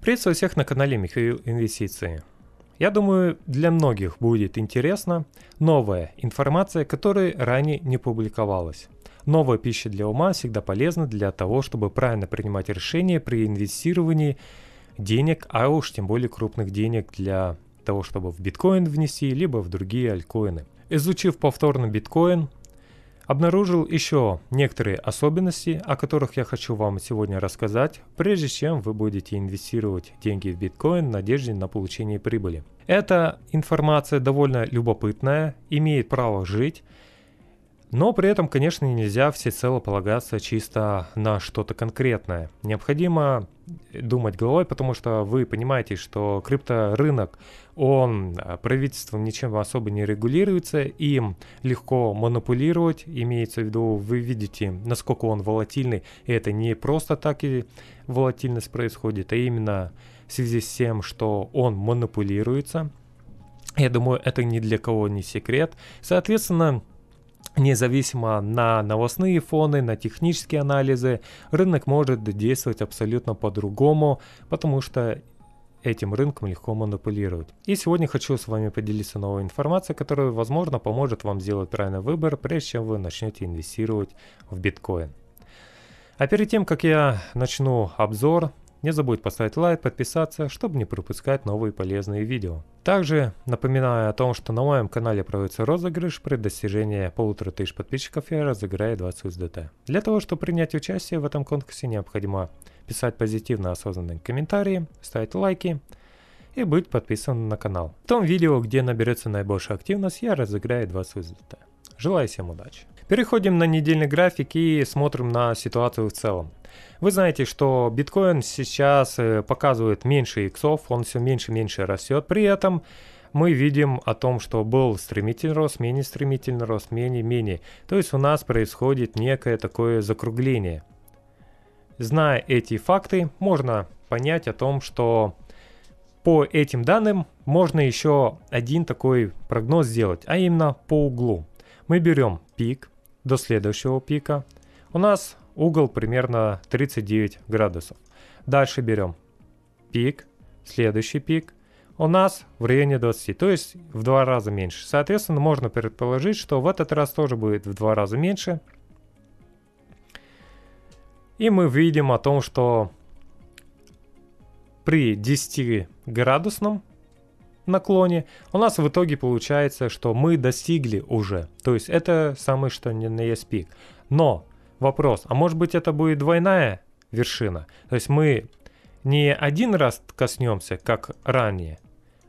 Приветствую всех на канале Михаил Инвестиции. Я думаю, для многих будет интересна новая информация, которая ранее не публиковалась. Новая пища для ума всегда полезна для того, чтобы правильно принимать решения при инвестировании денег, а уж тем более крупных денег для того, чтобы в биткоин внести, либо в другие алькоины. Изучив повторно биткоин, Обнаружил еще некоторые особенности, о которых я хочу вам сегодня рассказать, прежде чем вы будете инвестировать деньги в биткоин в надежде на получение прибыли. Эта информация довольно любопытная, имеет право жить, но при этом, конечно, нельзя всецело полагаться чисто на что-то конкретное. Необходимо э, думать головой, потому что вы понимаете, что крипторынок, он э, правительством ничем особо не регулируется, им легко манипулировать, имеется в виду, вы видите, насколько он волатильный, и это не просто так и волатильность происходит, а именно в связи с тем, что он манипулируется, я думаю, это ни для кого не секрет. Соответственно, независимо на новостные фоны, на технические анализы, рынок может действовать абсолютно по-другому, потому что этим рынком легко манипулировать. И сегодня хочу с вами поделиться новой информацией, которая, возможно, поможет вам сделать правильный выбор, прежде чем вы начнете инвестировать в биткоин. А перед тем, как я начну обзор, не забудь поставить лайк, подписаться, чтобы не пропускать новые полезные видео. Также напоминаю о том, что на моем канале проводится розыгрыш. При достижении полутора тысяч подписчиков я разыграю 20 USDT. Для того, чтобы принять участие в этом конкурсе, необходимо писать позитивно осознанные комментарии, ставить лайки и быть подписанным на канал. В том видео, где наберется наибольшая активность, я разыграю 20 USDT. Желаю всем удачи! Переходим на недельный график и смотрим на ситуацию в целом. Вы знаете, что биткоин сейчас э, показывает меньше иксов, он все меньше и меньше растет. При этом мы видим о том, что был стремительный рост, менее стремительный рост, менее, менее. То есть у нас происходит некое такое закругление. Зная эти факты, можно понять о том, что по этим данным можно еще один такой прогноз сделать, а именно по углу. Мы берем пик, до следующего пика у нас угол примерно 39 градусов. Дальше берем пик, следующий пик у нас в районе 20, то есть в два раза меньше. Соответственно, можно предположить, что в этот раз тоже будет в два раза меньше. И мы видим о том, что при 10 градусном наклоне, у нас в итоге получается, что мы достигли уже. То есть это самый что ни на есть пик. Но вопрос, а может быть это будет двойная вершина? То есть мы не один раз коснемся, как ранее,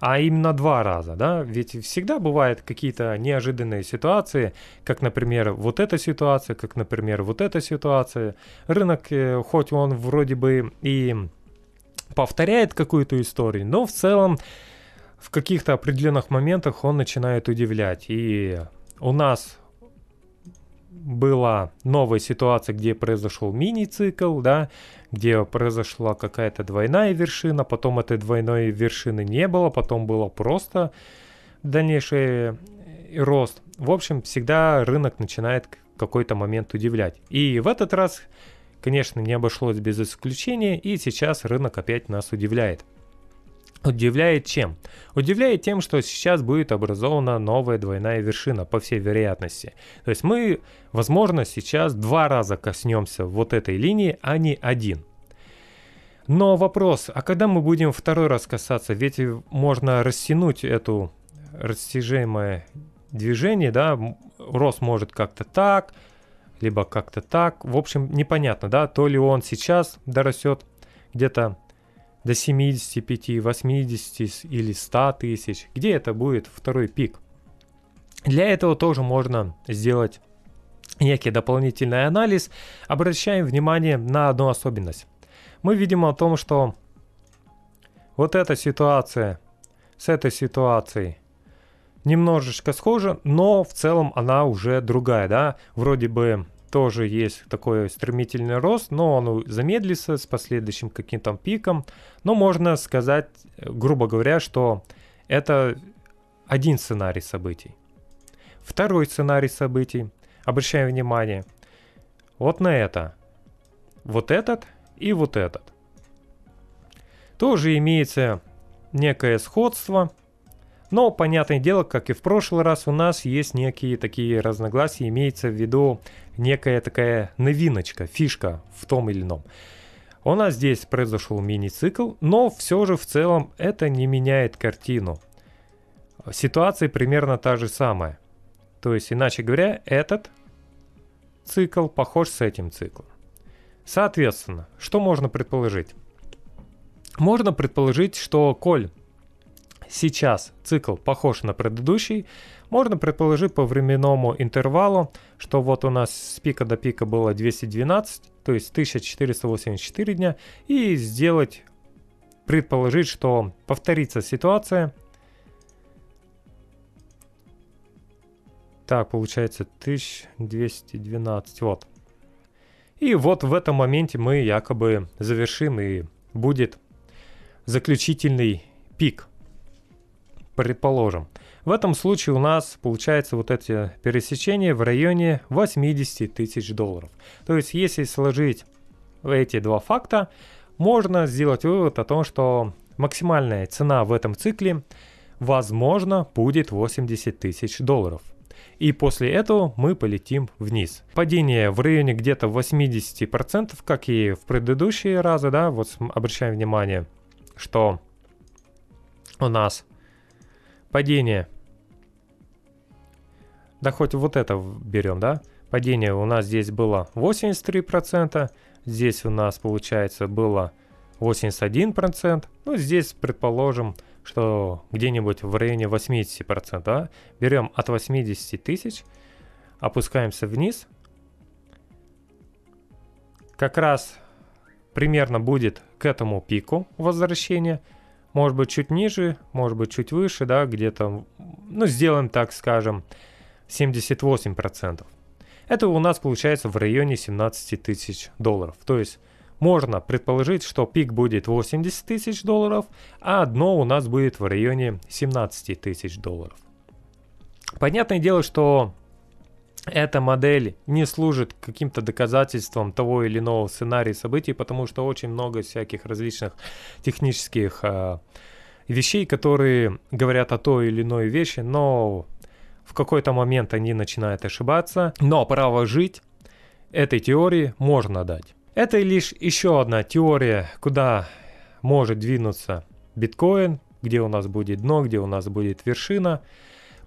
а именно два раза, да? Ведь всегда бывают какие-то неожиданные ситуации, как, например, вот эта ситуация, как, например, вот эта ситуация. Рынок, э, хоть он вроде бы и повторяет какую-то историю, но в целом в каких-то определенных моментах он начинает удивлять. И у нас была новая ситуация, где произошел мини-цикл, да, где произошла какая-то двойная вершина, потом этой двойной вершины не было, потом было просто дальнейший э, рост. В общем, всегда рынок начинает какой-то момент удивлять. И в этот раз, конечно, не обошлось без исключения, и сейчас рынок опять нас удивляет. Удивляет чем? Удивляет тем, что сейчас будет образована новая двойная вершина, по всей вероятности. То есть мы, возможно, сейчас два раза коснемся вот этой линии, а не один. Но вопрос, а когда мы будем второй раз касаться? Ведь можно растянуть эту растяжимое движение, да, рост может как-то так, либо как-то так. В общем, непонятно, да, то ли он сейчас дорастет где-то до 75, 80 или 100 тысяч, где это будет второй пик. Для этого тоже можно сделать некий дополнительный анализ. Обращаем внимание на одну особенность. Мы видим о том, что вот эта ситуация с этой ситуацией немножечко схожа, но в целом она уже другая, да, вроде бы тоже есть такой стремительный рост, но он замедлится с последующим каким-то пиком. Но можно сказать, грубо говоря, что это один сценарий событий. Второй сценарий событий. Обращаем внимание вот на это. Вот этот и вот этот. Тоже имеется некое сходство – но, понятное дело, как и в прошлый раз, у нас есть некие такие разногласия, имеется в виду некая такая новиночка, фишка в том или ином. У нас здесь произошел мини-цикл, но все же в целом это не меняет картину. Ситуация примерно та же самая. То есть, иначе говоря, этот цикл похож с этим циклом. Соответственно, что можно предположить? Можно предположить, что коль сейчас цикл похож на предыдущий, можно предположить по временному интервалу, что вот у нас с пика до пика было 212, то есть 1484 дня, и сделать, предположить, что повторится ситуация. Так, получается 1212, вот. И вот в этом моменте мы якобы завершим и будет заключительный пик – предположим. В этом случае у нас получается вот эти пересечения в районе 80 тысяч долларов. То есть если сложить эти два факта, можно сделать вывод о том, что максимальная цена в этом цикле возможно будет 80 тысяч долларов. И после этого мы полетим вниз. Падение в районе где-то 80%, как и в предыдущие разы, да, вот обращаем внимание, что у нас Падение. Да хоть вот это берем, да? Падение у нас здесь было 83%, здесь у нас получается было 81%, ну здесь предположим, что где-нибудь в районе 80%, да? Берем от 80 тысяч, опускаемся вниз. Как раз примерно будет к этому пику возвращения может быть, чуть ниже, может быть, чуть выше, да, где-то, ну, сделаем так, скажем, 78%. Это у нас получается в районе 17 тысяч долларов. То есть можно предположить, что пик будет 80 тысяч долларов, а дно у нас будет в районе 17 тысяч долларов. Понятное дело, что эта модель не служит каким-то доказательством того или иного сценария событий, потому что очень много всяких различных технических э, вещей, которые говорят о той или иной вещи, но в какой-то момент они начинают ошибаться. Но право жить этой теории можно дать. Это лишь еще одна теория, куда может двинуться биткоин, где у нас будет дно, где у нас будет вершина –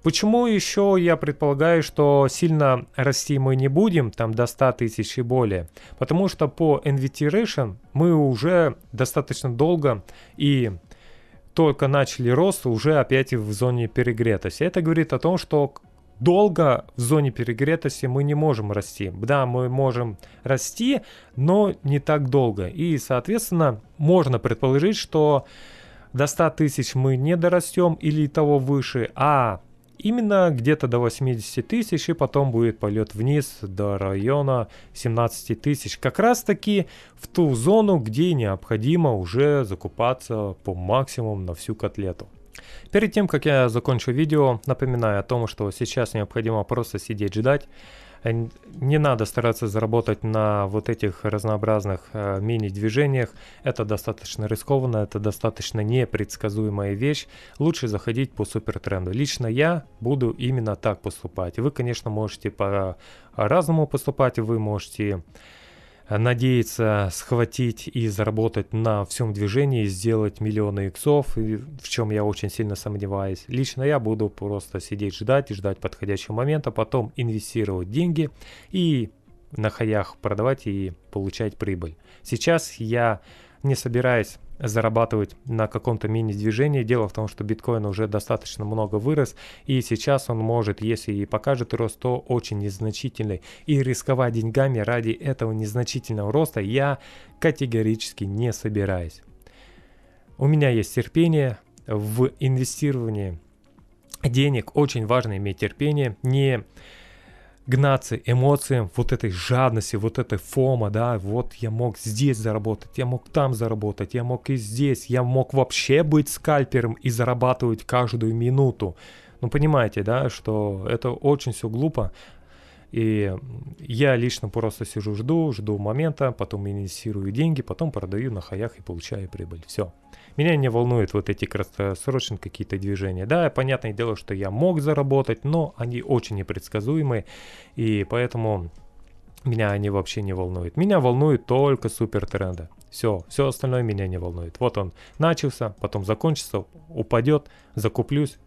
Почему еще я предполагаю, что сильно расти мы не будем, там до 100 тысяч и более? Потому что по NVT Ration мы уже достаточно долго и только начали рост, уже опять в зоне перегретости. Это говорит о том, что долго в зоне перегретости мы не можем расти. Да, мы можем расти, но не так долго. И, соответственно, можно предположить, что до 100 тысяч мы не дорастем или того выше, а именно где-то до 80 тысяч, и потом будет полет вниз до района 17 тысяч. Как раз таки в ту зону, где необходимо уже закупаться по максимуму на всю котлету. Перед тем, как я закончу видео, напоминаю о том, что сейчас необходимо просто сидеть ждать, не надо стараться заработать на вот этих разнообразных э, мини-движениях. Это достаточно рискованно, это достаточно непредсказуемая вещь. Лучше заходить по супертренду. Лично я буду именно так поступать. Вы, конечно, можете по-разному поступать, вы можете Э, надеется схватить и заработать на всем движении, сделать миллионы иксов, в чем я очень сильно сомневаюсь. Лично я буду просто сидеть ждать и ждать подходящего момента, потом инвестировать деньги и на хаях продавать и получать прибыль. Сейчас я не собираюсь зарабатывать на каком-то мини-движении. Дело в том, что биткоин уже достаточно много вырос, и сейчас он может, если и покажет рост, то очень незначительный. И рисковать деньгами ради этого незначительного роста я категорически не собираюсь. У меня есть терпение в инвестировании денег, очень важно иметь терпение, не гнаться эмоциям, вот этой жадности, вот этой фома, да, вот я мог здесь заработать, я мог там заработать, я мог и здесь, я мог вообще быть скальпером и зарабатывать каждую минуту. Ну, понимаете, да, что это очень все глупо. И я лично просто сижу, жду, жду момента, потом инвестирую деньги, потом продаю на хаях и получаю прибыль. Все. Меня не волнуют вот эти краткосрочные какие-то движения. Да, понятное дело, что я мог заработать, но они очень непредсказуемы, и поэтому меня они вообще не волнуют. Меня волнует только супертренды. Все, все остальное меня не волнует. Вот он начался, потом закончится, упадет, закуплюсь,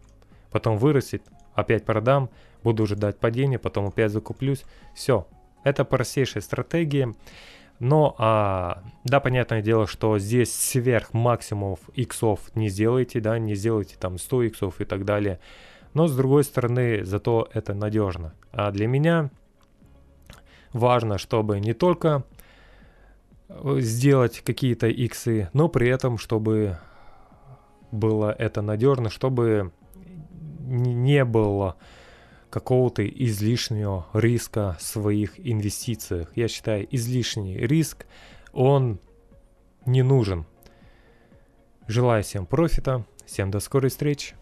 потом вырастет, опять продам, буду ждать падения, потом опять закуплюсь. Все, это простейшая стратегия. Но, а, да, понятное дело, что здесь сверх максимумов иксов не сделайте, да, не сделайте там 100 иксов и так далее. Но, с другой стороны, зато это надежно. А для меня важно, чтобы не только э, сделать какие-то иксы, но при этом, чтобы было это надежно, чтобы не было какого-то излишнего риска в своих инвестициях. Я считаю, излишний риск, он не нужен. Желаю всем профита, всем до скорой встречи.